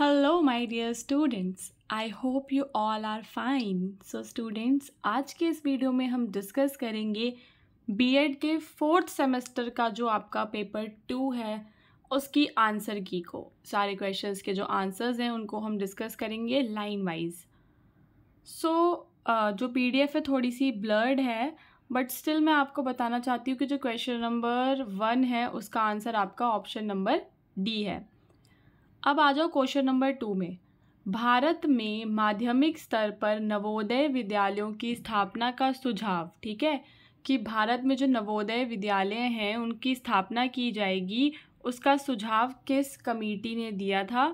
Hello my dear students I hope you all are fine so students आज के इस video में हम डिस्कस करेंगे बीएड के फोर्थ सेमेस्टर का जो आपका पेपर टू है उसकी आंसर की को सारे क्वेश्चंस के जो आंसर्स हैं उनको हम डिस्कस करेंगे लाइन वाइज सो जो पीडीएफ है थोड़ी सी ब्लर्ड है बट स्टिल मैं आपको बताना चाहती हूँ कि जो क्वेश्चन नंबर वन है उसका आंसर आपका ऑप्शन नंबर डी है अब आ जाओ क्वेश्चन नंबर टू में भारत में माध्यमिक स्तर पर नवोदय विद्यालयों की स्थापना का सुझाव ठीक है कि भारत में जो नवोदय विद्यालय हैं उनकी स्थापना की जाएगी उसका सुझाव किस कमेटी ने दिया था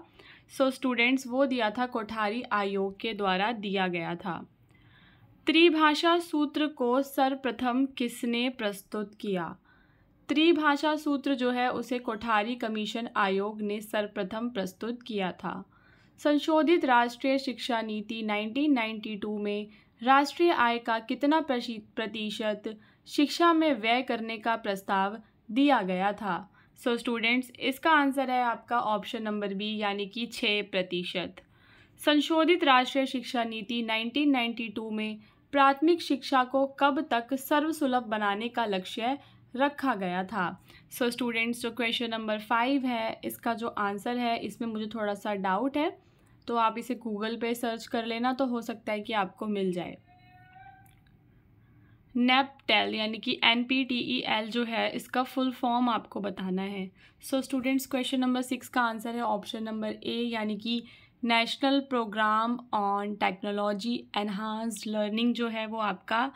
सो so, स्टूडेंट्स वो दिया था कोठारी आयोग के द्वारा दिया गया था त्रिभाषा सूत्र को सर्वप्रथम किसने प्रस्तुत किया त्रिभाषा सूत्र जो है उसे कोठारी कमीशन आयोग ने सर्वप्रथम प्रस्तुत किया था संशोधित राष्ट्रीय शिक्षा नीति 1992 में राष्ट्रीय आय का कितना प्रतिशत शिक्षा में व्यय करने का प्रस्ताव दिया गया था सो so स्टूडेंट्स इसका आंसर है आपका ऑप्शन नंबर बी यानी कि छः प्रतिशत संशोधित राष्ट्रीय शिक्षा नीति 1992 में प्राथमिक शिक्षा को कब तक सर्वसुलभ बनाने का लक्ष्य रखा गया था सो so, स्टूडेंट्स जो क्वेश्चन नंबर फाइव है इसका जो आंसर है इसमें मुझे थोड़ा सा डाउट है तो आप इसे गूगल पे सर्च कर लेना तो हो सकता है कि आपको मिल जाए नेपटेल यानी कि N P T E L जो है इसका फुल फॉर्म आपको बताना है so students question number six का आंसर है ऑप्शन नंबर ए यानी कि national program on technology enhanced learning जो है वो आपका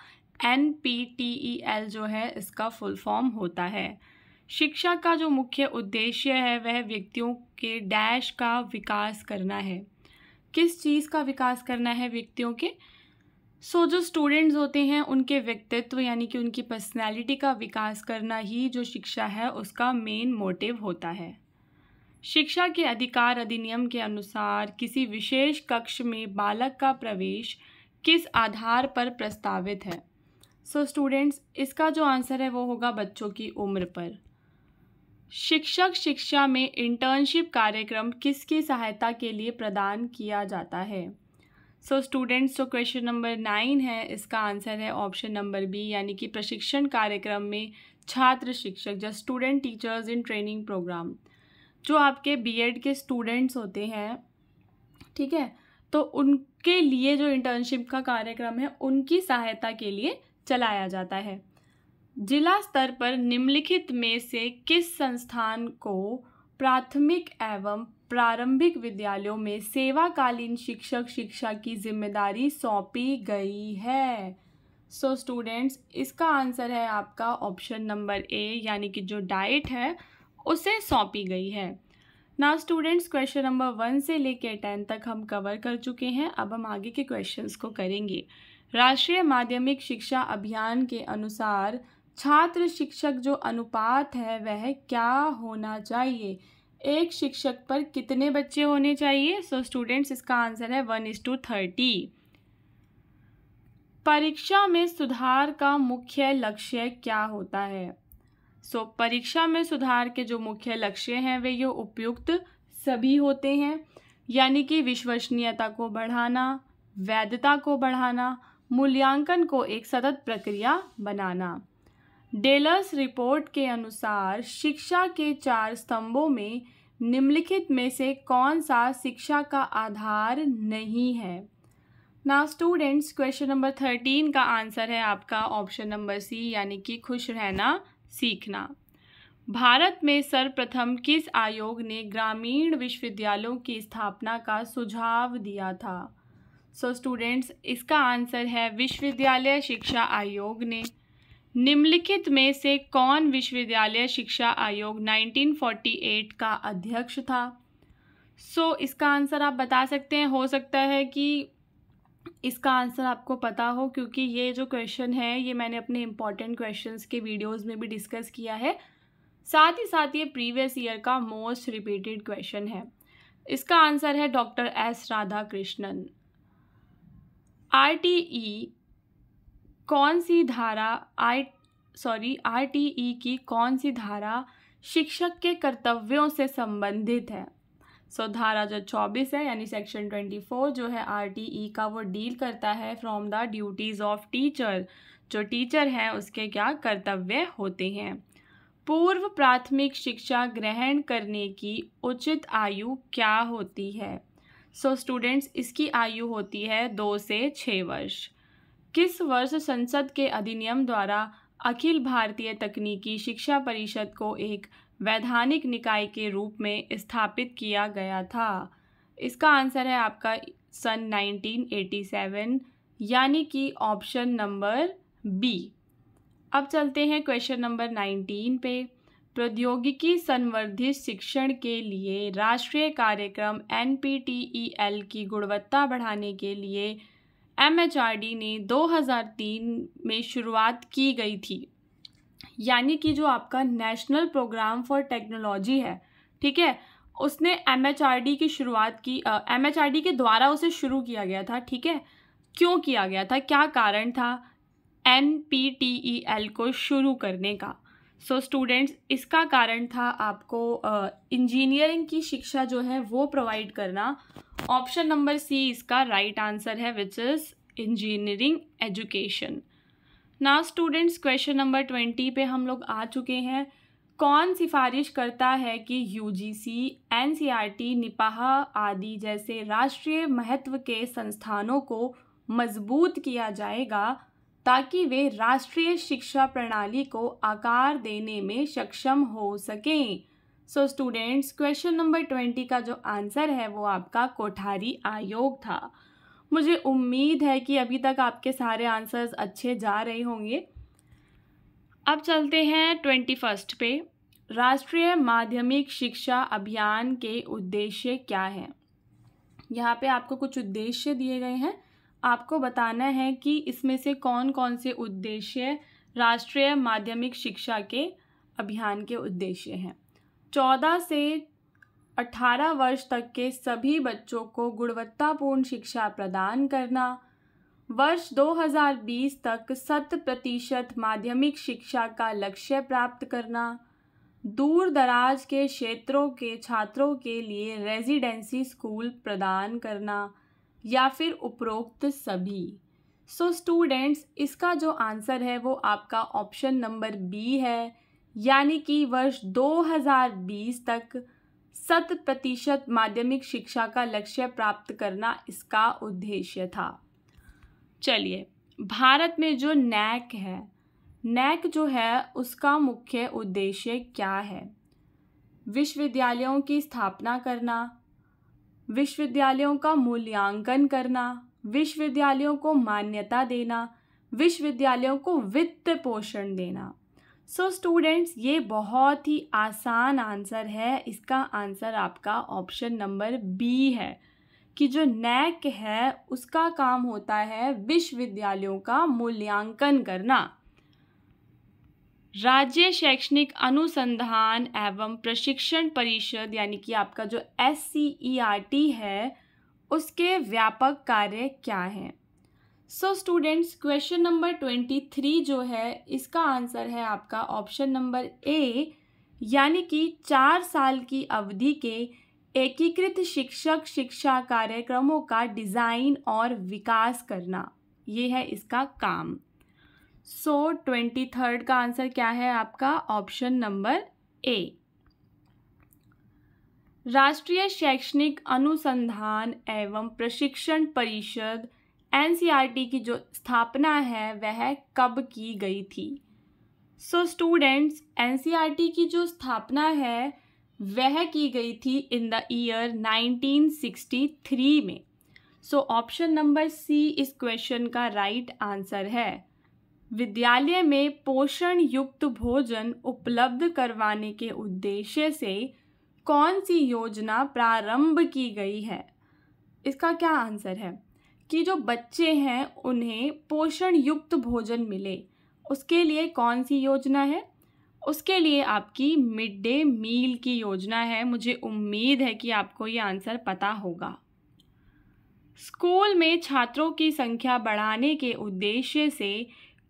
N P T E L जो है इसका फुल फॉर्म होता है शिक्षा का जो मुख्य उद्देश्य है वह व्यक्तियों के डैश का विकास करना है किस चीज़ का विकास करना है व्यक्तियों के सो so, जो स्टूडेंट्स होते हैं उनके व्यक्तित्व यानी कि उनकी पर्सनैलिटी का विकास करना ही जो शिक्षा है उसका मेन मोटिव होता है शिक्षा के अधिकार अधिनियम के अनुसार किसी विशेष कक्ष में बालक का प्रवेश किस आधार पर प्रस्तावित है सो so, स्टूडेंट्स इसका जो आंसर है वो होगा बच्चों की उम्र पर शिक्षक शिक्षा में इंटर्नशिप कार्यक्रम किसकी सहायता के लिए प्रदान किया जाता है सो स्टूडेंट्स जो क्वेश्चन नंबर नाइन है इसका आंसर है ऑप्शन नंबर बी यानी कि प्रशिक्षण कार्यक्रम में छात्र शिक्षक जो student teachers in training program जो आपके बीएड के स्टूडेंट्स होते हैं ठीक है तो उनके लिए जो इंटर्नशिप का कार्यक्रम है उनकी सहायता के लिए चलाया जाता है जिला स्तर पर निम्नलिखित में से किस संस्थान को प्राथमिक एवं प्रारंभिक विद्यालयों में सेवाकालीन शिक्षक शिक्षा की जिम्मेदारी सौंपी गई है सो so स्टूडेंट्स इसका आंसर है आपका ऑप्शन नंबर ए यानी कि जो डाइट है उसे सौंपी गई है ना स्टूडेंट्स क्वेश्चन नंबर वन से लेकर टेन तक हम कवर कर चुके हैं अब हम आगे के क्वेश्चंस को करेंगे राष्ट्रीय माध्यमिक शिक्षा अभियान के अनुसार छात्र शिक्षक जो अनुपात है वह क्या होना चाहिए एक शिक्षक पर कितने बच्चे होने चाहिए सो so, स्टूडेंट्स इसका आंसर है वन इज टू थर्टी परीक्षा में सुधार का मुख्य लक्ष्य क्या होता है सो so, परीक्षा में सुधार के जो मुख्य लक्ष्य हैं वे ये उपयुक्त सभी होते हैं यानी कि विश्वसनीयता को बढ़ाना वैधता को बढ़ाना मूल्यांकन को एक सतत प्रक्रिया बनाना डेलर्स रिपोर्ट के अनुसार शिक्षा के चार स्तंभों में निम्नलिखित में से कौन सा शिक्षा का आधार नहीं है ना स्टूडेंट्स क्वेश्चन नंबर थर्टीन का आंसर है आपका ऑप्शन नंबर सी यानी कि खुश रहना सीखना भारत में सर्वप्रथम किस आयोग ने ग्रामीण विश्वविद्यालयों की स्थापना का सुझाव दिया था सो so, स्टूडेंट्स इसका आंसर है विश्वविद्यालय शिक्षा आयोग ने निम्नलिखित में से कौन विश्वविद्यालय शिक्षा आयोग 1948 का अध्यक्ष था सो so, इसका आंसर आप बता सकते हैं हो सकता है कि इसका आंसर आपको पता हो क्योंकि ये जो क्वेश्चन है ये मैंने अपने इम्पॉर्टेंट क्वेश्चंस के वीडियोस में भी डिस्कस किया है साथ ही साथ ये प्रीवियस ईयर का मोस्ट रिपीटेड क्वेश्चन है इसका आंसर है doctor S Radhakrishnan R T E कौन सी धारा I sorry R T E की कौन सी धारा शिक्षक के कर्तव्यों से संबंधित है सो so, धारा जो चौबीस है यानी सेक्शन ट्वेंटी फोर जो है आर टी ई का वो डील करता है from the duties of teacher जो टीचर हैं उसके क्या कर्तव्य होते हैं पूर्व प्राथमिक शिक्षा ग्रहण करने की उचित आयु क्या होती है सो so, स्टूडेंट्स इसकी आयु होती है दो से छः वर्ष किस वर्ष संसद के अधिनियम द्वारा अखिल भारतीय तकनीकी शिक्षा परिषद को एक वैधानिक निकाय के रूप में स्थापित किया गया था इसका आंसर है आपका सन 1987 यानी कि ऑप्शन नंबर बी अब चलते हैं क्वेश्चन नंबर 19 पे प्रौद्योगिकी संवर्धित शिक्षण के लिए राष्ट्रीय कार्यक्रम एन की गुणवत्ता बढ़ाने के लिए एम ने 2003 में शुरुआत की गई थी यानी कि जो आपका नेशनल प्रोग्राम फॉर टेक्नोलॉजी है ठीक है उसने एम की शुरुआत की एम uh, के द्वारा उसे शुरू किया गया था ठीक है क्यों किया गया था क्या कारण था एन को शुरू करने का सो so, स्टूडेंट्स इसका कारण था आपको इंजीनियरिंग uh, की शिक्षा जो है वो प्रोवाइड करना ऑप्शन नंबर सी इसका राइट right आंसर है विच इज़ इंजीनियरिंग एजुकेशन ना स्टूडेंट्स क्वेश्चन नंबर ट्वेंटी पे हम लोग आ चुके हैं कौन सिफारिश करता है कि U G C N C R T NIEPA आदि जैसे राष्ट्रीय महत्व के संस्थानों को मजबूत किया जाएगा ताकि वे राष्ट्रीय शिक्षा प्रणाली को आकार देने में सक्षम हो सकें so students question number twenty का जो आंसर है वो आपका कोठारी आयोग था मुझे उम्मीद है कि अभी तक आपके सारे आंसर्स अच्छे जा रहे होंगे अब चलते हैं ट्वेंटी फर्स्ट पे राष्ट्रीय माध्यमिक शिक्षा अभियान के उद्देश्य क्या हैं यहाँ पे आपको कुछ उद्देश्य दिए गए हैं आपको बताना है कि इसमें से कौन कौन से उद्देश्य राष्ट्रीय माध्यमिक शिक्षा के अभियान के उद्देश्य हैं चौदह से अठारह वर्ष तक के सभी बच्चों को गुणवत्तापूर्ण शिक्षा प्रदान करना वर्ष 2020 तक शत प्रतिशत माध्यमिक शिक्षा का लक्ष्य प्राप्त करना दूर दराज के क्षेत्रों के छात्रों के लिए रेजिडेंसी स्कूल प्रदान करना या फिर उपरोक्त सभी सो so, स्टूडेंट्स इसका जो आंसर है वो आपका ऑप्शन नंबर बी है यानी कि वर्ष 2020 तक शत प्रतिशत माध्यमिक शिक्षा का लक्ष्य प्राप्त करना इसका उद्देश्य था चलिए भारत में जो नैक है नैक जो है उसका मुख्य उद्देश्य क्या है विश्वविद्यालयों की स्थापना करना विश्वविद्यालयों का मूल्यांकन करना विश्वविद्यालयों को मान्यता देना विश्वविद्यालयों को वित्त पोषण देना सो so स्टूडेंट्स ये बहुत ही आसान आंसर है इसका आंसर आपका ऑप्शन नंबर बी है कि जो नैक है उसका काम होता है विश्वविद्यालयों का मूल्यांकन करना राज्य शैक्षणिक अनुसंधान एवं प्रशिक्षण परिषद यानी कि आपका जो S C E R T है उसके व्यापक कार्य क्या हैं so students question number twenty three जो है इसका आंसर है आपका ऑप्शन नंबर ए यानी कि चार साल की अवधि के एकीकृत शिक्षक शिक्षा कार्यक्रमों का डिज़ाइन और विकास करना ये है इसका काम सो ट्वेंटी थर्ड का आंसर क्या है आपका ऑप्शन नंबर ए राष्ट्रीय शैक्षणिक अनुसंधान एवं प्रशिक्षण परिषद एन e की जो स्थापना है वह कब की गई थी सो स्टूडेंट्स एन की जो स्थापना है वह की गई थी इन द ईयर 1963 में सो ऑप्शन नंबर सी इस क्वेश्चन का राइट right आंसर है विद्यालय में पोषण युक्त भोजन उपलब्ध करवाने के उद्देश्य से कौन सी योजना प्रारंभ की गई है इसका क्या आंसर है कि जो बच्चे हैं उन्हें पोषण युक्त भोजन मिले उसके लिए कौन सी योजना है उसके लिए आपकी मिड डे मील की योजना है मुझे उम्मीद है कि आपको ये आंसर पता होगा स्कूल में छात्रों की संख्या बढ़ाने के उद्देश्य से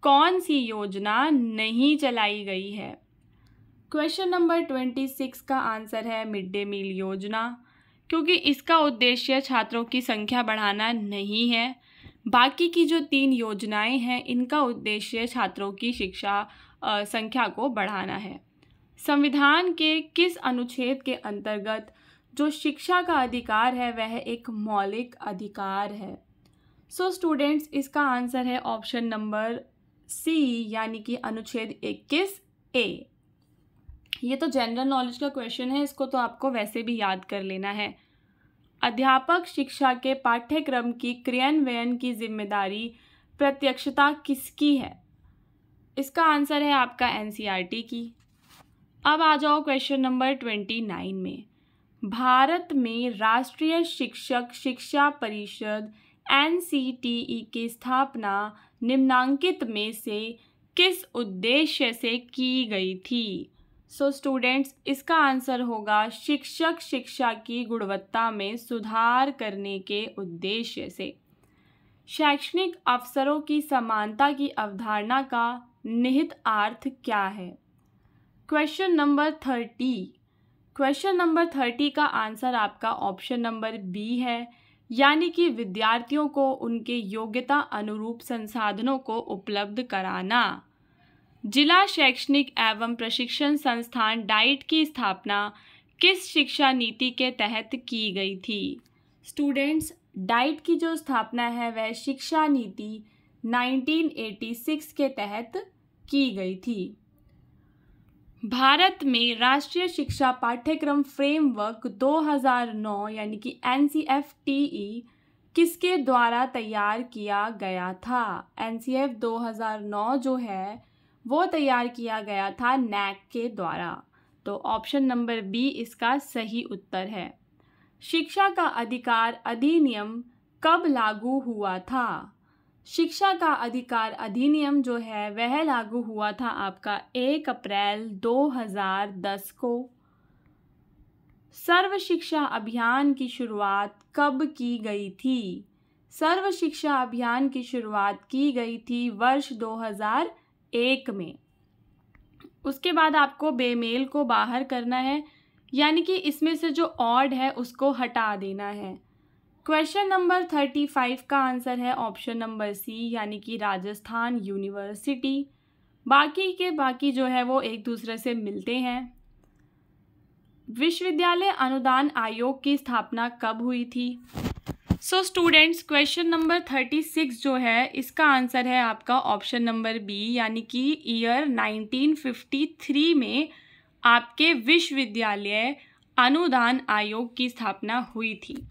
कौन सी योजना नहीं चलाई गई है क्वेश्चन नंबर ट्वेंटी सिक्स का आंसर है मिड डे मील योजना क्योंकि इसका उद्देश्य छात्रों की संख्या बढ़ाना नहीं है बाकी की जो तीन योजनाएं हैं इनका उद्देश्य छात्रों की शिक्षा आ, संख्या को बढ़ाना है संविधान के किस अनुच्छेद के अंतर्गत जो शिक्षा का अधिकार है वह एक मौलिक अधिकार है सो so, स्टूडेंट्स इसका आंसर है ऑप्शन नंबर सी यानी कि अनुच्छेद 21 ए ये तो जनरल नॉलेज का क्वेश्चन है इसको तो आपको वैसे भी याद कर लेना है अध्यापक शिक्षा के पाठ्यक्रम की क्रियान्वयन की जिम्मेदारी प्रत्यक्षता किसकी है इसका आंसर है आपका एन e की अब आ जाओ क्वेश्चन नंबर ट्वेंटी नाइन में भारत में राष्ट्रीय शिक्षक शिक्षा परिषद एन e e की स्थापना निम्नांकित में से किस उद्देश्य से की गई थी सो so स्टूडेंट्स इसका आंसर होगा शिक्षक शिक्षा की गुणवत्ता में सुधार करने के उद्देश्य से शैक्षणिक अवसरों की समानता की अवधारणा का निहित अर्थ क्या है question number thirty question number thirty का आंसर आपका ऑप्शन नंबर बी है यानी कि विद्यार्थियों को उनके योग्यता अनुरूप संसाधनों को उपलब्ध कराना जिला शैक्षणिक एवं प्रशिक्षण संस्थान डाइट की स्थापना किस शिक्षा नीति के तहत की गई थी स्टूडेंट्स डाइट की जो स्थापना है वह शिक्षा नीति 1986 के तहत की गई थी भारत में राष्ट्रीय शिक्षा पाठ्यक्रम फ्रेमवर्क 2009 यानी कि एन किसके द्वारा तैयार किया गया था एन 2009 जो है वो तैयार किया गया था नैक के द्वारा तो ऑप्शन नंबर बी इसका सही उत्तर है शिक्षा का अधिकार अधिनियम कब लागू हुआ था शिक्षा का अधिकार अधिनियम जो है वह लागू हुआ था आपका एक अप्रैल 2010 को सर्व शिक्षा अभियान की शुरुआत कब की गई थी सर्व शिक्षा अभियान की शुरुआत की गई थी वर्ष 2001 में उसके बाद आपको बेमेल को बाहर करना है यानी कि इसमें से जो ऑड है उसको हटा देना है क्वेश्चन नंबर थर्टी फाइव का आंसर है ऑप्शन नंबर सी यानी कि राजस्थान यूनिवर्सिटी बाकी के बाकी जो है वो एक दूसरे से मिलते हैं विश्वविद्यालय अनुदान आयोग की स्थापना कब हुई थी so students question number thirty six जो है इसका आंसर है आपका ऑप्शन नंबर बी यानी कि ईयर नाइनटीन फिफ्टी थ्री में आपके विश्वविद्यालय अनुदान आयोग की स्थापना हुई थी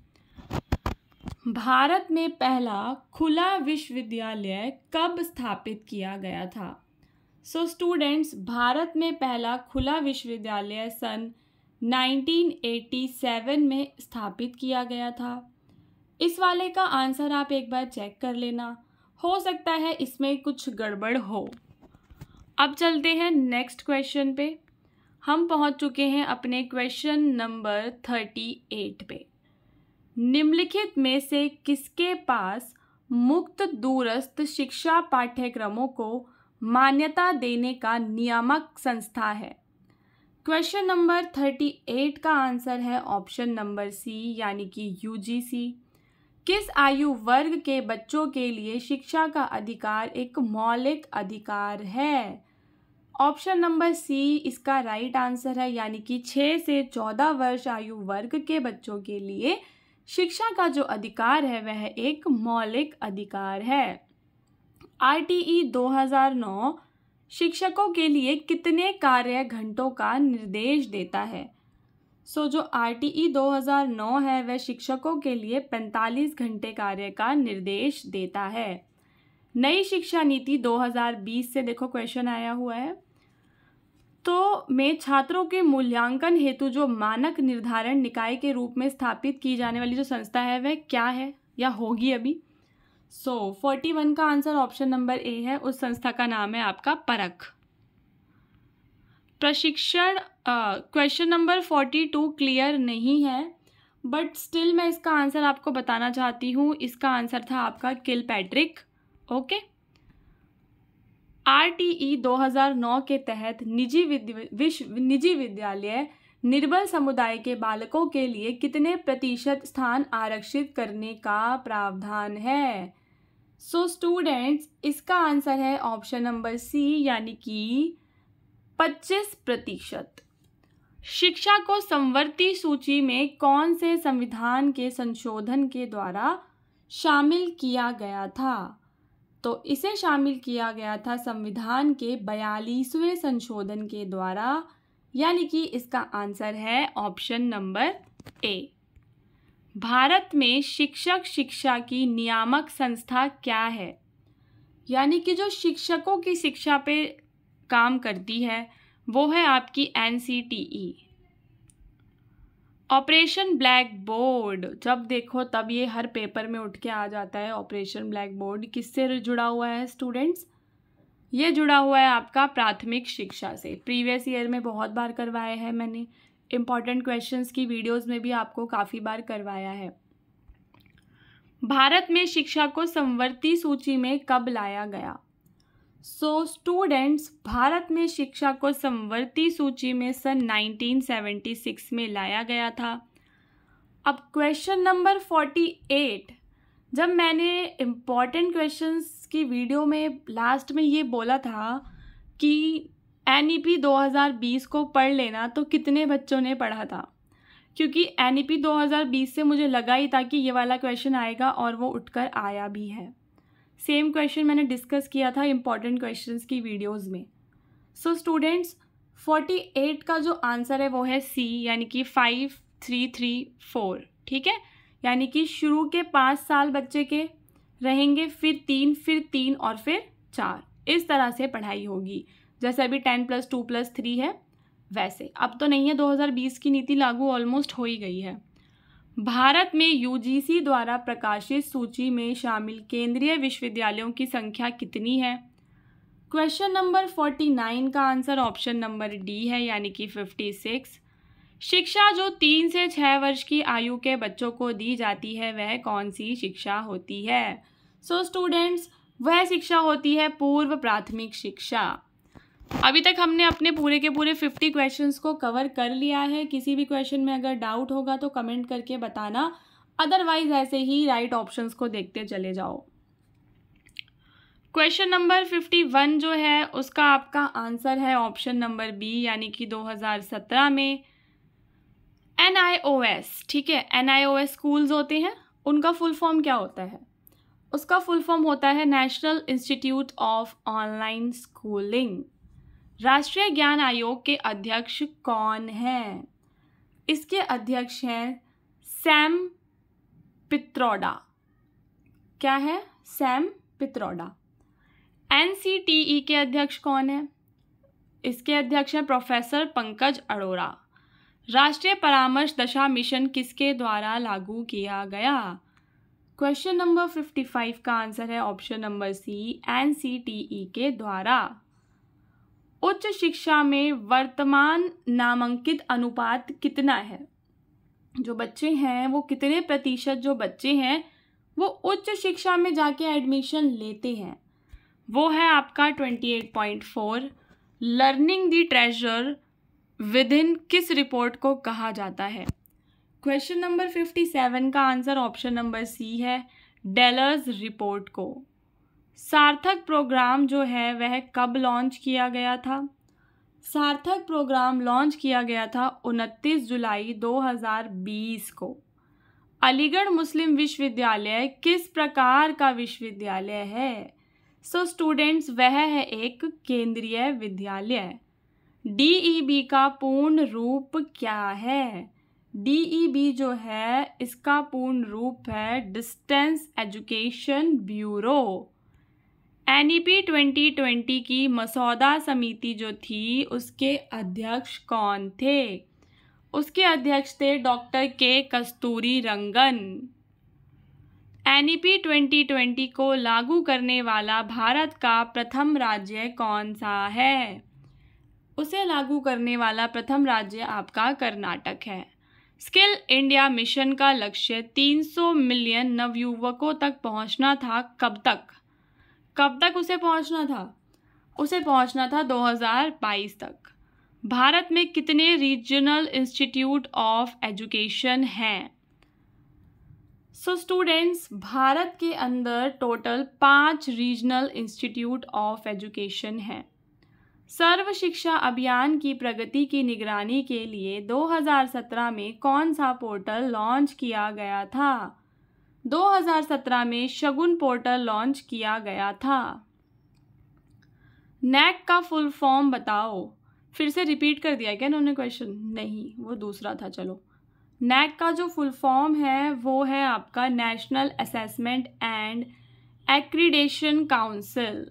भारत में पहला खुला विश्वविद्यालय कब स्थापित किया गया था सो so स्टूडेंट्स भारत में पहला खुला विश्वविद्यालय सन 1987 में स्थापित किया गया था इस वाले का आंसर आप एक बार चेक कर लेना हो सकता है इसमें कुछ गड़बड़ हो अब चलते हैं नेक्स्ट क्वेश्चन पे हम पहुंच चुके हैं अपने क्वेश्चन नंबर थर्टी एट पे निम्नलिखित में से किसके पास मुक्त दूरस्थ शिक्षा पाठ्यक्रमों को मान्यता देने का नियामक संस्था है क्वेश्चन नंबर थर्टी एट का आंसर है ऑप्शन नंबर सी यानी कि यूजीसी किस आयु वर्ग के बच्चों के लिए शिक्षा का अधिकार एक मौलिक अधिकार है ऑप्शन नंबर सी इसका राइट आंसर है यानी कि छः से चौदह वर्ष आयु वर्ग के बच्चों के लिए शिक्षा का जो अधिकार है वह एक मौलिक अधिकार है आर टी ई 2009 शिक्षकों के लिए कितने कार्य घंटों का निर्देश देता है सो so, जो आर टी ई 2009 है वह शिक्षकों के लिए 45 घंटे कार्य का निर्देश देता है नई शिक्षा नीति 2020 से देखो क्वेश्चन आया हुआ है दोस्तों में छात्रों के मूल्यांकन हेतु जो मानक निर्धारण निकाय के रूप में स्थापित की जाने वाली जो संस्था है वह क्या है या होगी अभी सो फोर्टी वन का आंसर ऑप्शन नंबर ए है उस संस्था का नाम है आपका परख प्रशिक्षण question number forty two clear नहीं है बट स्टिल मैं इसका आंसर आपको बताना चाहती हूँ इसका आंसर था आपका Kilpatrick okay okay? RTE 2009 के तहत निजी विश्व निजी विद्यालय निर्बल समुदाय के बालकों के लिए कितने प्रतिशत स्थान आरक्षित करने का प्रावधान है सो so स्टूडेंट्स इसका आंसर है ऑप्शन नंबर सी यानी कि 25 प्रतिशत शिक्षा को संवर्ती सूची में कौन से संविधान के संशोधन के द्वारा शामिल किया गया था तो इसे शामिल किया गया था संविधान के बयालीसवें संशोधन के द्वारा यानी कि इसका आंसर है ऑप्शन नंबर ए भारत में शिक्षक शिक्षा की नियामक संस्था क्या है यानी कि जो शिक्षकों की शिक्षा पे काम करती है वो है आपकी N C T E operation blackboard जब देखो तब ये हर पेपर में उठ के आ जाता है ऑपरेशन ब्लैक बोर्ड किससे जुड़ा हुआ है स्टूडेंट्स ये जुड़ा हुआ है आपका प्राथमिक शिक्षा से प्रीवियस ईयर में बहुत बार करवाया है मैंने इम्पॉर्टेंट क्वेश्चंस की वीडियोस में भी आपको काफ़ी बार करवाया है भारत में शिक्षा को संवर्ती सूची में कब लाया गया so, स्टूडेंट्स भारत में शिक्षा को संवर्ती सूची में सन 1976 में लाया गया था अब क्वेश्चन नंबर 48 जब मैंने इम्पॉर्टेंट क्वेश्चंस की वीडियो में लास्ट में ये बोला था कि एन ई पी 2020 को पढ़ लेना तो कितने बच्चों ने पढ़ा था क्योंकि एन ई पी 2020 से मुझे लगा ही था कि ये वाला क्वेश्चन आएगा और वो उठकर आया भी है सेम क्वेश्चन मैंने डिस्कस किया था इम्पॉर्टेंट क्वेश्चन की वीडियोज़ में सो स्टूडेंट्स फोर्टी एट का जो आंसर है वो है सी यानी कि फाइव थ्री थ्री फोर ठीक है यानी कि शुरू के पाँच साल बच्चे के रहेंगे फिर तीन फिर तीन और फिर चार इस तरह से पढ़ाई होगी जैसे अभी ten plus two plus three है वैसे अब तो नहीं है दो हज़ार बीस की नीति लागू ऑलमोस्ट हो ही गई है भारत में यूजीसी द्वारा प्रकाशित सूची में शामिल केंद्रीय विश्वविद्यालयों की संख्या कितनी है क्वेश्चन नंबर फोर्टी नाइन का आंसर ऑप्शन नंबर डी है यानी कि फिफ्टी सिक्स शिक्षा जो तीन से छः वर्ष की आयु के बच्चों को दी जाती है वह कौन सी शिक्षा होती है सो so, स्टूडेंट्स वह शिक्षा होती है पूर्व प्राथमिक शिक्षा अभी तक हमने अपने पूरे के पूरे फिफ्टी क्वेश्चंस को कवर कर लिया है किसी भी क्वेश्चन में अगर डाउट होगा तो कमेंट करके बताना अदरवाइज ऐसे ही राइट right ऑप्शंस को देखते चले जाओ क्वेश्चन नंबर फिफ्टी वन जो है उसका आपका आंसर है ऑप्शन नंबर बी यानी कि 2017 में एन आई ओ एस ठीक है N I O S schools होते हैं उनका फुल फॉर्म क्या होता है उसका फुल फॉर्म होता है national institute of online schooling राष्ट्रीय ज्ञान आयोग के अध्यक्ष कौन हैं इसके अध्यक्ष हैं सैम पित्रोडा क्या है सैम पित्रोडा एन के अध्यक्ष कौन है इसके अध्यक्ष हैं प्रोफेसर पंकज अरोरा राष्ट्रीय परामर्श दशा मिशन किसके द्वारा लागू किया गया क्वेश्चन नंबर फिफ्टी फाइव का आंसर है ऑप्शन नंबर सी एन के द्वारा उच्च शिक्षा में वर्तमान नामांकित अनुपात कितना है जो बच्चे हैं वो कितने प्रतिशत जो बच्चे हैं वो उच्च शिक्षा में जाके एडमिशन लेते हैं वो है आपका twenty eight point four learning the treasure within किस रिपोर्ट को कहा जाता है क्वेश्चन नंबर फिफ्टी सेवन का आंसर ऑप्शन नंबर सी है डेलर्स रिपोर्ट को सार्थक प्रोग्राम जो है वह कब लॉन्च किया गया था सार्थक प्रोग्राम लॉन्च किया गया था 29 जुलाई 2020 को अलीगढ़ मुस्लिम विश्वविद्यालय किस प्रकार का विश्वविद्यालय है सो so, स्टूडेंट्स वह है एक केंद्रीय विद्यालय डीईबी e का पूर्ण रूप क्या है डीईबी e जो है इसका पूर्ण रूप है distance education bureau N E P twenty twenty की मसौदा समिति जो थी उसके अध्यक्ष कौन थे उसके अध्यक्ष थे doctor K Kasturirangan N E P twenty twenty को लागू करने वाला भारत का प्रथम राज्य कौन सा है उसे लागू करने वाला प्रथम राज्य आपका कर्नाटक है स्किल इंडिया मिशन का लक्ष्य 300 मिलियन नवयुवकों तक पहुंचना था कब तक कब तक उसे पहुंचना था उसे पहुंचना था 2022 तक भारत में कितने रीजनल इंस्टीट्यूट ऑफ एजुकेशन हैं सो स्टूडेंट्स भारत के अंदर टोटल पाँच रीजनल इंस्टीट्यूट ऑफ एजुकेशन हैं सर्व शिक्षा अभियान की प्रगति की निगरानी के लिए 2017 में कौन सा पोर्टल लॉन्च किया गया था 2017 में शगुन पोर्टल लॉन्च किया गया था नैक का फुल फॉर्म बताओ फिर से रिपीट कर दिया क्या इन्होंने क्वेश्चन नहीं वो दूसरा था चलो नैक का जो फुल फॉर्म है वो है आपका national assessment and accreditation council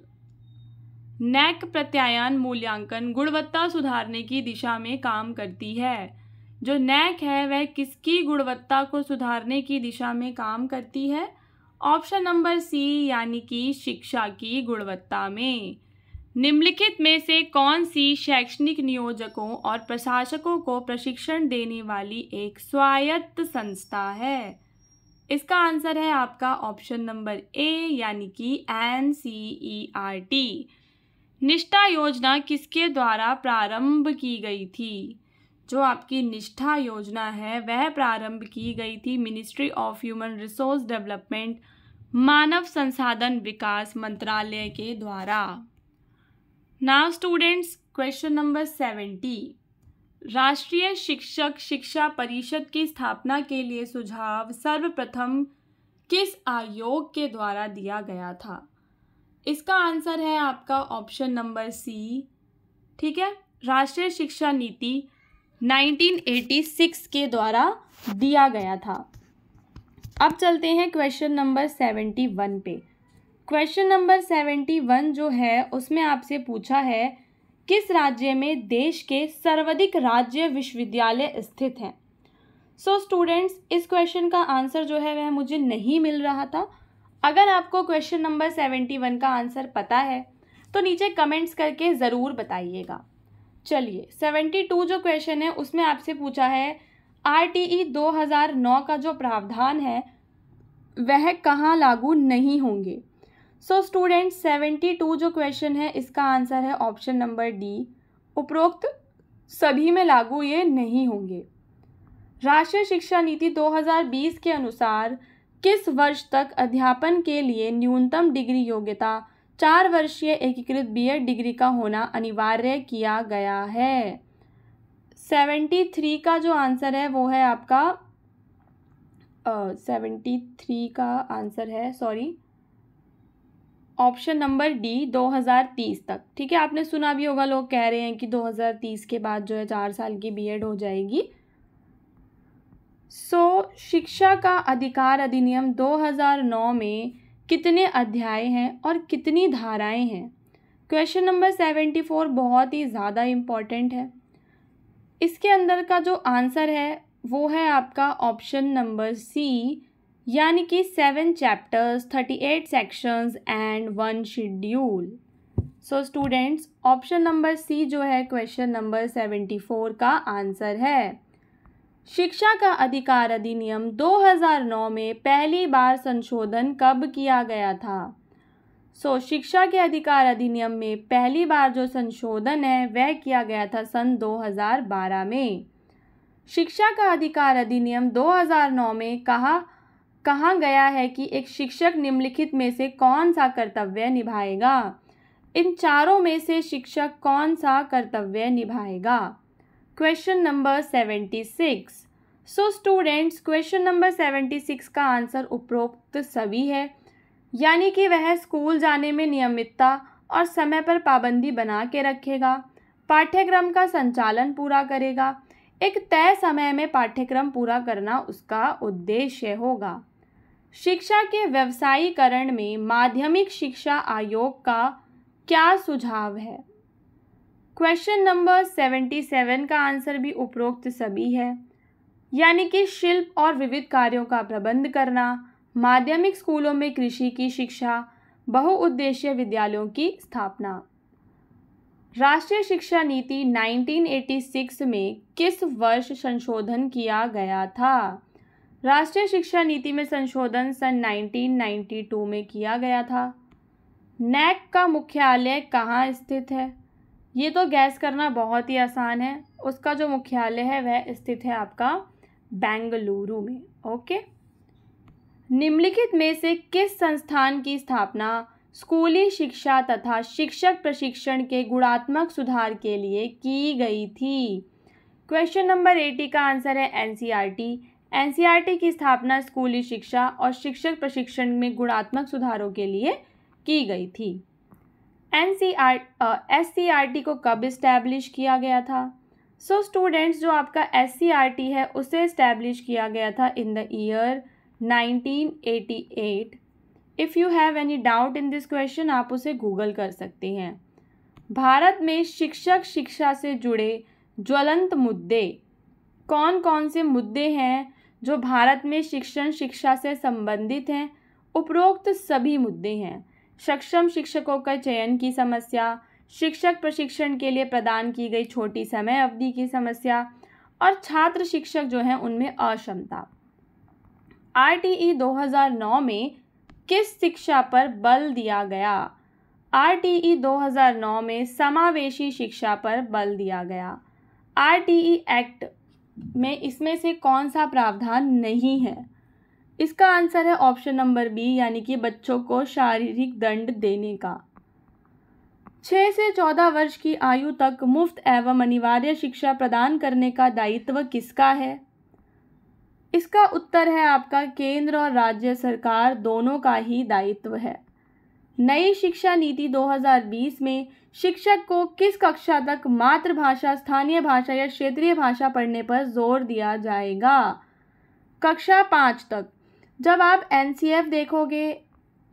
NAAC प्रत्यायन मूल्यांकन गुणवत्ता सुधारने की दिशा में काम करती है जो नैक है वह किसकी गुणवत्ता को सुधारने की दिशा में काम करती है ऑप्शन नंबर सी यानी कि शिक्षा की गुणवत्ता में निम्नलिखित में से कौन सी शैक्षणिक नियोजकों और प्रशासकों को प्रशिक्षण देने वाली एक स्वायत्त संस्था है इसका आंसर है आपका ऑप्शन नंबर ए यानी कि N C E R T Nishtha योजना किसके द्वारा प्रारंभ की गई थी जो आपकी निष्ठा योजना है वह प्रारंभ की गई थी ministry of human resource development मानव संसाधन विकास मंत्रालय के द्वारा now students question number seventy राष्ट्रीय शिक्षक शिक्षा परिषद की स्थापना के लिए सुझाव सर्वप्रथम किस आयोग के द्वारा दिया गया था इसका आंसर है आपका ऑप्शन नंबर सी ठीक है राष्ट्रीय शिक्षा नीति 1986 के द्वारा दिया गया था अब चलते हैं क्वेश्चन नंबर सेवेंटी वन पे क्वेश्चन नंबर सेवेंटी वन जो है उसमें आपसे पूछा है किस राज्य में देश के सर्वाधिक राज्य विश्वविद्यालय स्थित हैं सो so, स्टूडेंट्स इस क्वेश्चन का आंसर जो है वह मुझे नहीं मिल रहा था अगर आपको क्वेश्चन नंबर सेवेंटी वन का आंसर पता है तो नीचे कमेंट्स करके ज़रूर बताइएगा चलिए सेवेंटी टू जो क्वेश्चन है उसमें आपसे पूछा है आर टी ई दो हज़ार नौ का जो प्रावधान है वह कहाँ लागू नहीं होंगे सो स्टूडेंट सेवेंटी टू जो क्वेश्चन है इसका आंसर है ऑप्शन नंबर डी उपरोक्त सभी में लागू ये नहीं होंगे राष्ट्रीय शिक्षा नीति 2020 के अनुसार किस वर्ष तक अध्यापन के लिए न्यूनतम डिग्री योग्यता चार वर्षीय एकीकृत बीएड डिग्री का होना अनिवार्य किया गया है सेवेंटी थ्री का जो आंसर है वो है आपका सेवेंटी थ्री का आंसर है सॉरी ऑप्शन नंबर डी 2030 तक ठीक है आपने सुना भी होगा लोग कह रहे हैं कि 2030 के बाद जो है चार साल की बीएड हो जाएगी सो so, शिक्षा का अधिकार अधिनियम 2009 में कितने अध्याय हैं और कितनी धाराएं हैं क्वेश्चन नंबर सेवेंटी फोर बहुत ही ज़्यादा इम्पॉर्टेंट है इसके अंदर का जो आंसर है वो है आपका ऑप्शन नंबर सी यानी कि seven chapters thirty eight sections and one schedule so students option number C जो है क्वेश्चन नंबर सेवेंटी फोर का आंसर है शिक्षा का अधिकार अधिनियम 2009 में पहली बार संशोधन कब किया गया था सो so, शिक्षा के अधिकार अधिनियम में पहली बार जो संशोधन है वह किया गया था सन 2012 में शिक्षा का अधिकार अधिनियम 2009 में कहा कहा गया है कि एक शिक्षक निम्नलिखित में से कौन सा कर्तव्य निभाएगा इन चारों में से शिक्षक कौन सा कर्तव्य निभाएगा question number seventy six so students question number seventy six का आंसर उपरोक्त सभी है यानी कि वह स्कूल जाने में नियमितता और समय पर पाबंदी बना के रखेगा पाठ्यक्रम का संचालन पूरा करेगा एक तय समय में पाठ्यक्रम पूरा करना उसका उद्देश्य होगा शिक्षा के व्यवसायीकरण में माध्यमिक शिक्षा आयोग का क्या सुझाव है क्वेश्चन नंबर सेवेंटी सेवन का आंसर भी उपरोक्त सभी है यानी कि शिल्प और विविध कार्यों का प्रबंध करना माध्यमिक स्कूलों में कृषि की शिक्षा बहुउद्देश्य विद्यालयों की स्थापना राष्ट्रीय शिक्षा नीति 1986 में किस वर्ष संशोधन किया गया था राष्ट्रीय शिक्षा नीति में संशोधन सन 1992 में किया गया था नैक का मुख्यालय कहाँ स्थित है ये तो गैस करना बहुत ही आसान है उसका जो मुख्यालय है वह स्थित है आपका बेंगलुरु में ओके निम्नलिखित में से किस संस्थान की स्थापना स्कूली शिक्षा तथा शिक्षक प्रशिक्षण के गुणात्मक सुधार के लिए की गई थी क्वेश्चन नंबर एटी का आंसर है एनसीईआरटी एनसीईआरटी की स्थापना स्कूली शिक्षा और शिक्षक प्रशिक्षण में गुणात्मक सुधारों के लिए की गई थी N C R S C R T को कब इस्टेब्लिश किया गया था सो so, स्टूडेंट्स जो आपका एस सी आर टी है उसे इस्टेब्लिश किया गया था in the year 1988 if you have any doubt in this question आप उसे गूगल कर सकती हैं भारत में शिक्षक शिक्षा से जुड़े ज्वलंत मुद्दे कौन कौन से मुद्दे हैं जो भारत में शिक्षण शिक्षा से संबंधित हैं उपरोक्त सभी मुद्दे हैं सक्षम शिक्षकों का चयन की समस्या शिक्षक प्रशिक्षण के लिए प्रदान की गई छोटी समय अवधि की समस्या और छात्र शिक्षक जो हैं उनमें अक्षमता आर 2009 में किस शिक्षा पर बल दिया गया आर 2009 में समावेशी शिक्षा पर बल दिया गया आर एक्ट में इसमें से कौन सा प्रावधान नहीं है इसका आंसर है ऑप्शन नंबर बी यानी कि बच्चों को शारीरिक दंड देने का छः से चौदह वर्ष की आयु तक मुफ्त एवं अनिवार्य शिक्षा प्रदान करने का दायित्व किसका है इसका उत्तर है आपका केंद्र और राज्य सरकार दोनों का ही दायित्व है नई शिक्षा नीति 2020 में शिक्षक को किस कक्षा तक मातृभाषा स्थानीय भाषा या क्षेत्रीय भाषा पढ़ने पर जोर दिया जाएगा कक्षा पाँच तक जब आप एन देखोगे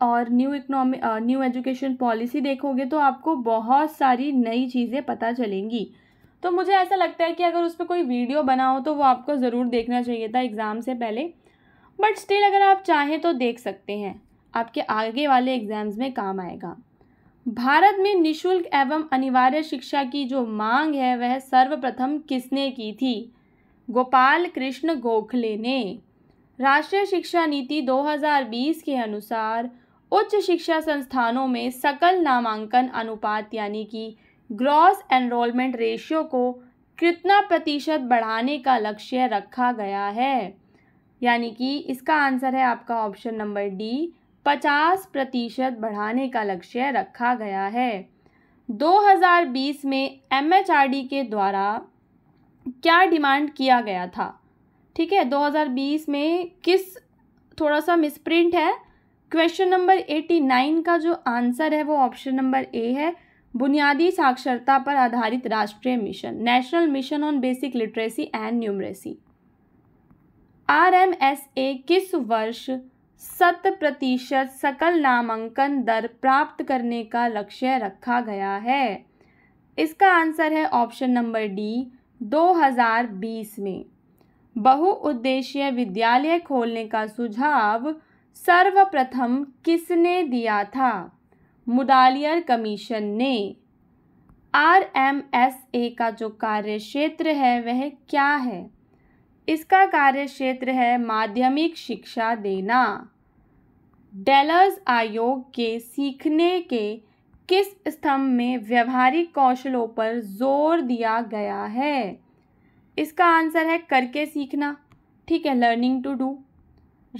और new economy new education policy देखोगे तो आपको बहुत सारी नई चीज़ें पता चलेंगी तो मुझे ऐसा लगता है कि अगर उस पर कोई वीडियो बना हो तो वो आपको ज़रूर देखना चाहिए था एग्ज़ाम से पहले बट स्टिल अगर आप चाहें तो देख सकते हैं आपके आगे वाले एग्ज़ाम्स में काम आएगा भारत में निशुल्क एवं अनिवार्य शिक्षा की जो मांग है वह सर्वप्रथम किसने की थी गोपाल कृष्ण गोखले ने राष्ट्रीय शिक्षा नीति 2020 के अनुसार उच्च शिक्षा संस्थानों में सकल नामांकन अनुपात यानी कि ग्रॉस एनरोलमेंट रेशियो को कितना प्रतिशत बढ़ाने का लक्ष्य रखा गया है यानी कि इसका आंसर है आपका ऑप्शन नंबर डी पचास प्रतिशत बढ़ाने का लक्ष्य रखा गया है 2020 में एमएचआरडी के द्वारा क्या डिमांड किया गया था ठीक है 2020 में किस थोड़ा सा मिसप्रिंट है क्वेश्चन नंबर 89 नाइन का जो आंसर है वो ऑप्शन नंबर ए है बुनियादी साक्षरता पर आधारित राष्ट्रीय mission national mission on basic literacy and numeracy R M S A किस वर्ष शत प्रतिशत सकल नामांकन दर प्राप्त करने का लक्ष्य रखा गया है इसका आंसर है ऑप्शन नंबर डी 2020 में बहुउद्देशीय विद्यालय खोलने का सुझाव सर्वप्रथम किसने दिया था मुडालियर कमीशन ने आर एम एस ए का जो कार्य क्षेत्र है वह क्या है इसका कार्य क्षेत्र है माध्यमिक शिक्षा देना डेलर्स आयोग के सीखने के किस स्तंभ में व्यवहारिक कौशलों पर जोर दिया गया है इसका आंसर है करके सीखना ठीक है लर्निंग टू डू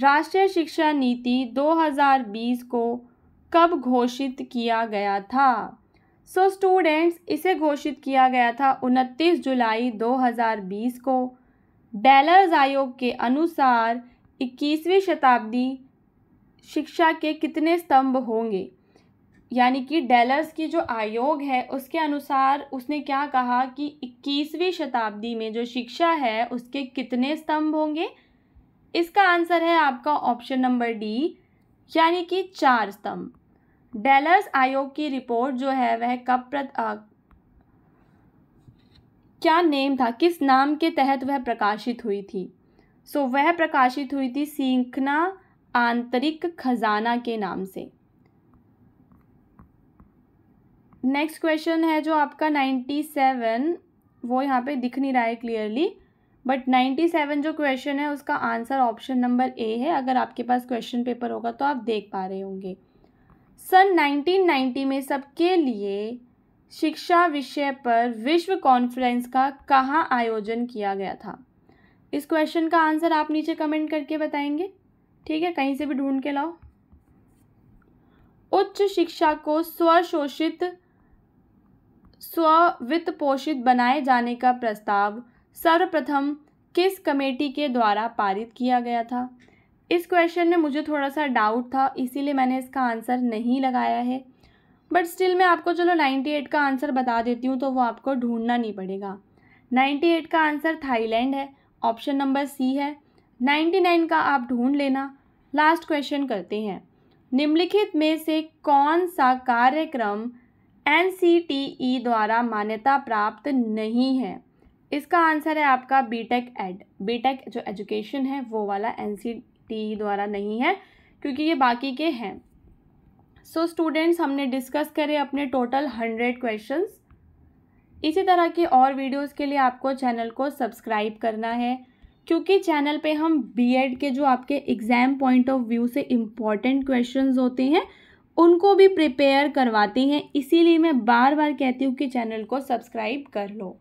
राष्ट्रीय शिक्षा नीति 2020 को कब घोषित किया गया था सो so स्टूडेंट्स इसे घोषित किया गया था 29 जुलाई 2020 को डेलर्स आयोग के अनुसार 21वीं शताब्दी शिक्षा के कितने स्तंभ होंगे यानी कि डेलर्स की जो आयोग है उसके अनुसार उसने क्या कहा कि 21वीं शताब्दी में जो शिक्षा है उसके कितने स्तंभ होंगे इसका आंसर है आपका ऑप्शन नंबर डी यानी कि चार स्तंभ डेलर्स आयोग की रिपोर्ट जो है वह कब प्रत आ, क्या नेम था किस नाम के तहत वह प्रकाशित हुई थी सो so, वह प्रकाशित हुई थी सीखना आंतरिक खजाना के नाम से नेक्स्ट क्वेश्चन है जो आपका नाइन्टी सेवन वो यहाँ पे दिख नहीं रहा है क्लियरली बट नाइन्टी सेवन जो क्वेश्चन है उसका आंसर ऑप्शन नंबर ए है अगर आपके पास क्वेश्चन पेपर होगा तो आप देख पा रहे होंगे सन नाइनटीन नाइन्टी में सबके लिए शिक्षा विषय पर विश्व कॉन्फ्रेंस का कहाँ आयोजन किया गया था इस क्वेश्चन का आंसर आप नीचे कमेंट करके बताएंगे ठीक है कहीं से भी ढूंढ के लाओ उच्च शिक्षा को स्वशोषित स्व वित्त पोषित बनाए जाने का प्रस्ताव सर्वप्रथम किस कमेटी के द्वारा पारित किया गया था इस क्वेश्चन में मुझे थोड़ा सा डाउट था इसीलिए मैंने इसका आंसर नहीं लगाया है बट स्टिल मैं आपको चलो 98 का आंसर बता देती हूँ तो वो आपको ढूंढना नहीं पड़ेगा 98 का आंसर थाईलैंड है ऑप्शन नंबर सी है 99 का आप ढूंढ लेना लास्ट क्वेश्चन करते हैं निम्नलिखित में से कौन सा कार्यक्रम एन द्वारा मान्यता प्राप्त नहीं है इसका आंसर है आपका B tech ed B tech जो एजुकेशन है वो वाला एन द्वारा नहीं है क्योंकि ये बाकी के हैं सो so, स्टूडेंट्स हमने डिस्कस करे अपने टोटल हंड्रेड क्वेश्चंस इसी तरह के और वीडियोस के लिए आपको चैनल को सब्सक्राइब करना है क्योंकि चैनल पे हम बीएड के जो आपके एग्ज़ाम पॉइंट ऑफ व्यू से इम्पॉर्टेंट क्वेश्चंस होते हैं उनको भी प्रिपेयर करवाते हैं इसीलिए मैं बार बार कहती हूँ कि चैनल को सब्सक्राइब कर लो